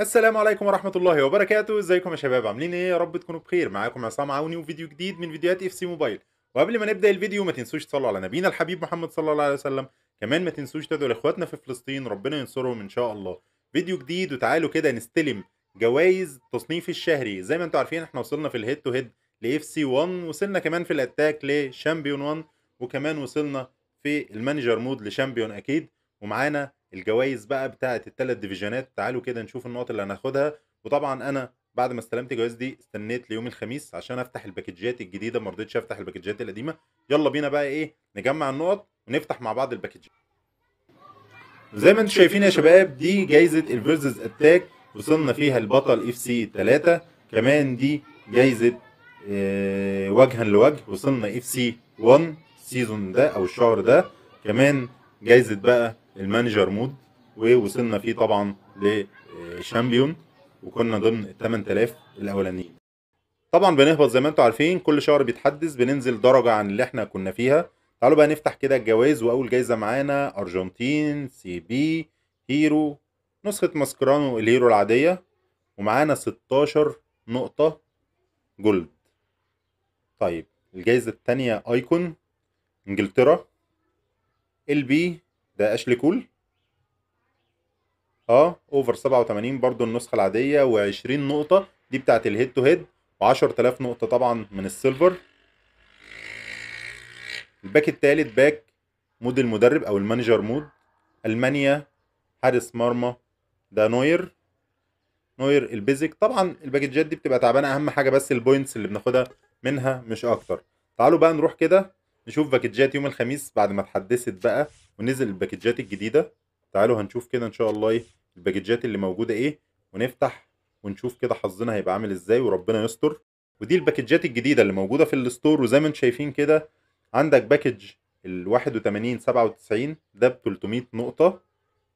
السلام عليكم ورحمة الله وبركاته ازيكم يا شباب عاملين ايه يا رب تكونوا بخير معاكم عصام عوني وفيديو جديد من فيديوهات اف سي موبايل وقبل ما نبدأ الفيديو ما تنسوش تصلوا على نبينا الحبيب محمد صلى الله عليه وسلم كمان ما تنسوش تدعوا لاخواتنا في فلسطين ربنا ينصرهم ان شاء الله فيديو جديد وتعالوا كده نستلم جوائز التصنيف الشهري زي ما انتم عارفين احنا وصلنا في الهيد تو هيد لاف سي 1 وصلنا كمان في الاتاك لشامبيون 1 وكمان وصلنا في المانجر مود لشامبيون اكيد ومعانا الجوائز بقى بتاعه الثلاث ديفيجنات تعالوا كده نشوف النقط اللي هناخدها وطبعا انا بعد ما استلمت الجوائز دي استنيت ليوم الخميس عشان افتح الباكجات الجديده ما رضيتش افتح الباكجات القديمه يلا بينا بقى ايه نجمع النقط ونفتح مع بعض الباكجات زي ما انتم شايفين يا شباب دي جايزه الفيرسز اتاك وصلنا فيها البطل اف سي 3 كمان دي جايزه آه، وجها لوجه وصلنا اف سي 1 السيزون ده او الشهر ده كمان جايزه بقى المانجر مود ووصلنا فيه طبعا لشامبيون وكنا ضمن ال 8000 الاولانيين طبعا بنهبط زي ما انتم عارفين كل شهر بيتحدث بننزل درجه عن اللي احنا كنا فيها تعالوا بقى نفتح كده الجوائز واول جايزه معانا ارجنتين سي بي هيرو نسخه ماسكرانو الهيرو العاديه ومعانا 16 نقطه جولد طيب الجايزه الثانيه ايكون انجلترا ال بي ده اشلي كول اه اوفر 87 برضو النسخه العاديه و20 نقطه دي بتاعت الهيد تو هيد و10000 نقطه طبعا من السيلفر الباك التالت باك مود المدرب او المانجر مود المانيا حارس مرمى ده نوير نوير البيزك طبعا الباكجات دي بتبقى تعبانه اهم حاجه بس البوينتس اللي بناخدها منها مش اكتر تعالوا بقى نروح كده نشوف باكجات يوم الخميس بعد ما اتحدثت بقى ونزل الباكجات الجديده تعالوا هنشوف كده ان شاء الله ايه الباكجات اللي موجوده ايه ونفتح ونشوف كده حظنا هيبقى عامل ازاي وربنا يستر ودي الباكجات الجديده اللي موجوده في الستور وزي ما انتم شايفين كده عندك باكج ال 81 97 ده ب 300 نقطه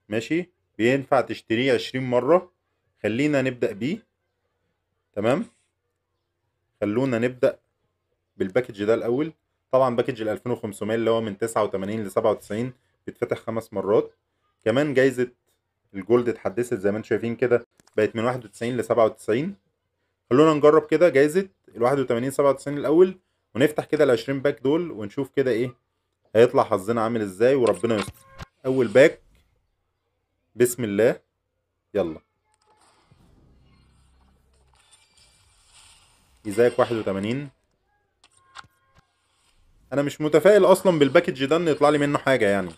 ماشي بينفع تشتريه 20 مره خلينا نبدا بيه تمام خلونا نبدا بالباكج ده الاول طبعا باكج ال 2500 اللي هو من 89 ل 97 بيتفتح خمس مرات كمان جايزة الجولد اتحدثت زي ما انتم شايفين كده بقت من 91 ل 97 خلونا نجرب كده جايزة ال 81 97 الأول ونفتح كده ال 20 باك دول ونشوف كده ايه هيطلع حظنا عامل ازاي وربنا يستر أول باك بسم الله يلا إزيك 81 انا مش متفائل اصلا بالباكج ده ان يطلع لي منه حاجه يعني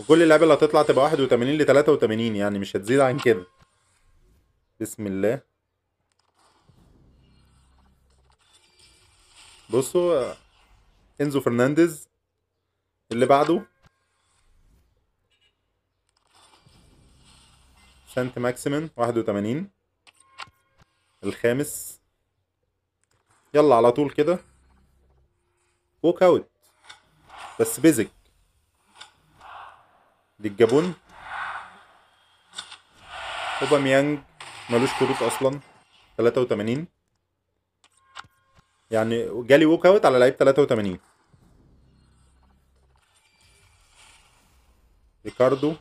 وكل اللعبه اللي هتطلع تبقى 81 ل 83 يعني مش هتزيد عن كده بسم الله بصوا انزو فرنانديز اللي بعده سانت ماكسيمن 81 الخامس يلا على طول كده ووك اوت بس بيزك للجابون اوباميانج ملوش كروت اصلا 83 يعني جالي ووك اوت على لعيب 83 ريكاردو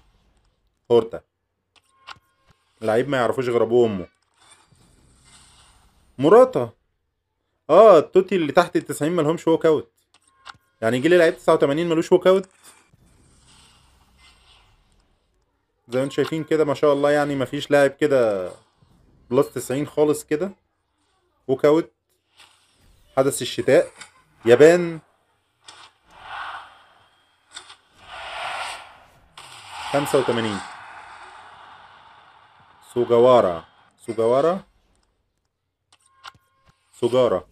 هورتا لعيب ما يعرفوش غير ابوه وامه مراتا اه التوتي اللي تحت ال 90 مالهمش ووك اوت يعني يجي لي لعيب 89 ملوش ووك اوت زي ما انتم شايفين كده ما شاء الله يعني ما فيش لاعب كده بلس 90 خالص كده وكاوت حدث الشتاء يابان خمسة وثمانين سوجوارا سوجوارا سوجارا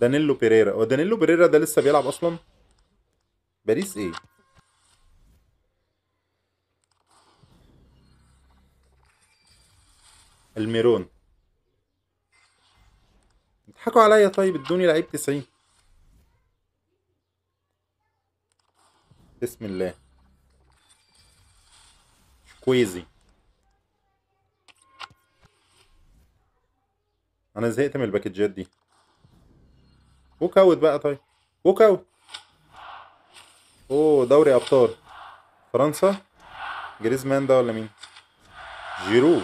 دانيلو بيريرا هو دانيلو بيريرا ده لسه بيلعب اصلا باريس ايه الميرون اضحكوا عليا طيب ادوني لعيب 90 بسم الله كويزي انا زهقت من الباكجات دي ووك اوت بقى طيب ووك اوت اوه دوري ابطال فرنسا جريزمان ده ولا مين جيرو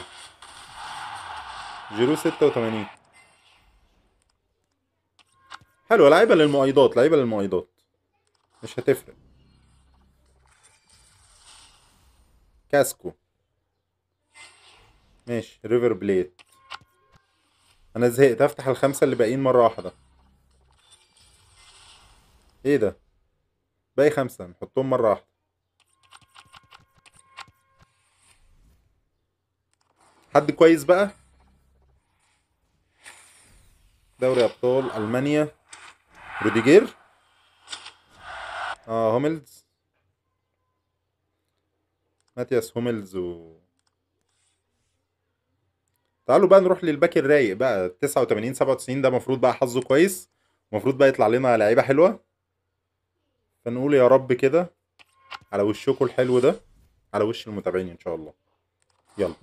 جيرو 86 حلوة لعيبة للمؤيدات لعيبة للمؤيدات مش هتفرق كاسكو ماشي ريفر بليت انا زهقت افتح الخمسة اللي باقيين مرة واحدة ايه ده باقي خمسة نحطهم مرة واحدة حد كويس بقى دوري ابطال المانيا روديجير اه هوملز ماتياس هوملز و تعالوا بقى نروح للباك الرايق بقى 89 97 ده المفروض بقى حظه كويس المفروض بقى يطلع لنا لعيبه حلوه فنقول يا رب كده على وشكم الحلو ده على وش المتابعين ان شاء الله يلا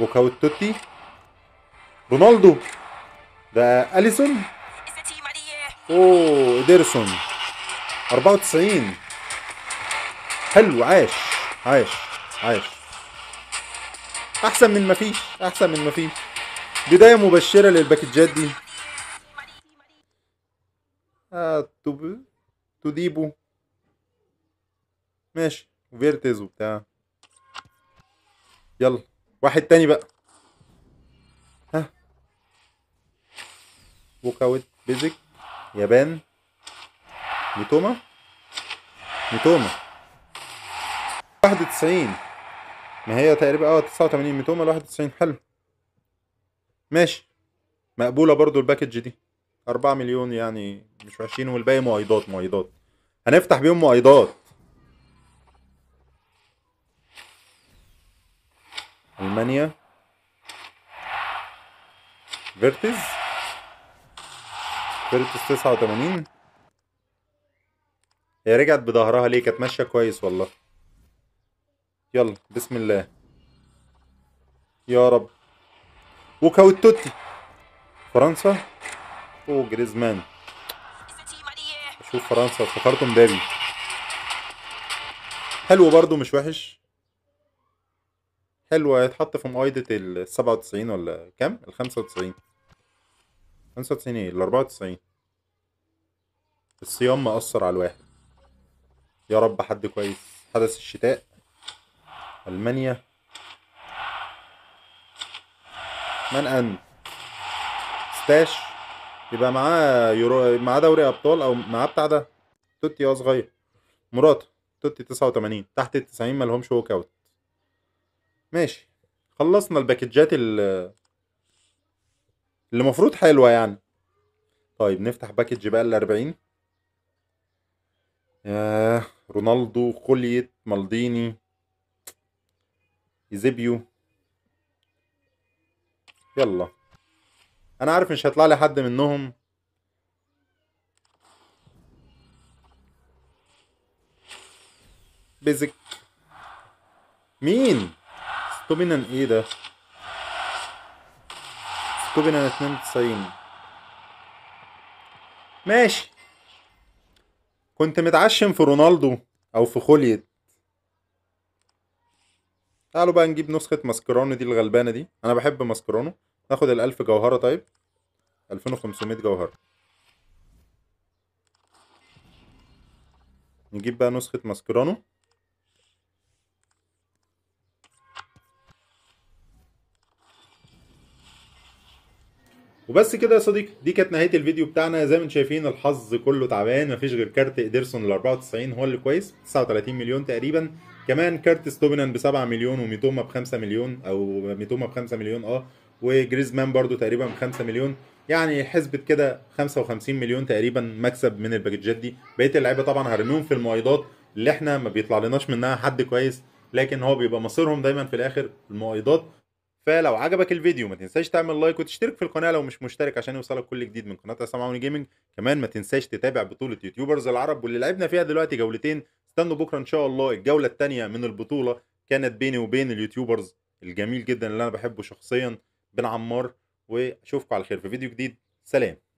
بوكا والتوتي رونالدو ده اليسون اوه اديرسون 94 حلو عاش عاش عاش احسن من ما فيش احسن من ما فيش بدايه مبشره للباكجات دي آه توديبو ماشي فيرتز وبتاع يلا واحد تاني بقى ها ووك اوت بيزك يابان ميتوما ميتوما 91 ما هي تقريبا اه 89 ميتوما ل 91 حلو ماشي مقبولة برضو الباكج دي 4 مليون يعني مش وحشين والباقي مؤيدات مؤيدات هنفتح بيهم مؤيدات المانيا فيرتز فيرتز 89 هي رجعت بظهرها ليه كانت ماشيه كويس والله يلا بسم الله يا رب وكاوتوتي فرنسا او جريزمان شوف فرنسا افتكرته مبابي حلو برضو مش وحش حلو هيتحط في مقايضة ال 97 ولا كام؟ ال 95 95 ايه؟ ال 94 الصيام مأثر على الواحد يا رب حد كويس حدث الشتاء ألمانيا من أنت؟ ستاش يبقى معاه يورو معاه دوري أبطال أو معاه بتاع ده توتي اه صغير مراته توتي 89 تحت ال 90 مالهمش ووك أوت ماشي خلصنا الباكجات اللي المفروض حلوة يعني طيب نفتح باكج بقى 40 ياه رونالدو خوليت مالديني ايزيبيو يلا انا عارف مش هيطلع لي حد منهم بيزك مين سكوبينان ايه ده سكوبينان 92 ماشي كنت متعشم في رونالدو او في خوليت تعالوا بقى نجيب نسخة ماسكرونو دي الغلبانة دي انا بحب ماسكرونو ناخد الالف جوهرة طيب الفين وخمسمية جوهرة نجيب بقى نسخة ماسكرونو وبس كده يا صديقي دي كانت نهايه الفيديو بتاعنا زي ما انتم شايفين الحظ كله تعبان مفيش غير كارت ايدرسون ال 94 هو اللي كويس 39 مليون تقريبا كمان كارت ستوبنان ب 7 مليون وميتوما ب 5 مليون او ميتوما ب 5 مليون اه وجريزمان برده تقريبا ب 5 مليون يعني حسبة كده 55 مليون تقريبا مكسب من الباكجات دي بقيه اللعيبه طبعا هرميهم في المؤيدات اللي احنا ما بيطلع لناش منها حد كويس لكن هو بيبقى مصيرهم دايما في الاخر المؤيدات فلو عجبك الفيديو ما تنساش تعمل لايك وتشترك في القناه لو مش مشترك عشان يوصلك كل جديد من قناه عصام عوني جيمنج كمان ما تنساش تتابع بطوله يوتيوبرز العرب واللي لعبنا فيها دلوقتي جولتين استنوا بكره ان شاء الله الجوله الثانيه من البطوله كانت بيني وبين اليوتيوبرز الجميل جدا اللي انا بحبه شخصيا بن عمار واشوفكم على خير في فيديو جديد سلام